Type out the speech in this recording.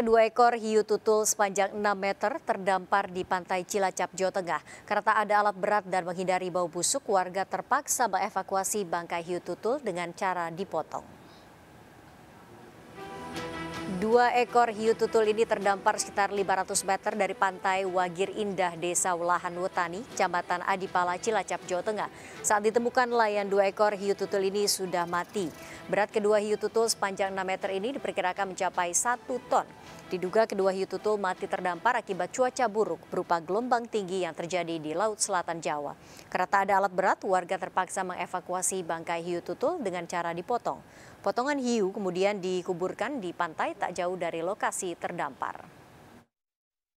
Dua ekor hiu tutul sepanjang 6 meter terdampar di pantai Cilacap, Jawa Tengah. Karena ada alat berat dan menghindari bau busuk, warga terpaksa mengevakuasi bangkai hiu tutul dengan cara dipotong. Dua ekor hiu tutul ini terdampar sekitar 500 meter dari pantai Wagir Indah Desa Ulahan Wetani, Kecamatan Adipala, Cilacap, Jawa Tengah. Saat ditemukan layan dua ekor hiu tutul ini sudah mati. Berat kedua hiu tutul sepanjang 6 meter ini diperkirakan mencapai 1 ton. Diduga kedua hiu tutul mati terdampar akibat cuaca buruk berupa gelombang tinggi yang terjadi di Laut Selatan Jawa. Karena tak ada alat berat, warga terpaksa mengevakuasi bangkai hiu tutul dengan cara dipotong. Potongan hiu kemudian dikuburkan di pantai tak jauh dari lokasi terdampar.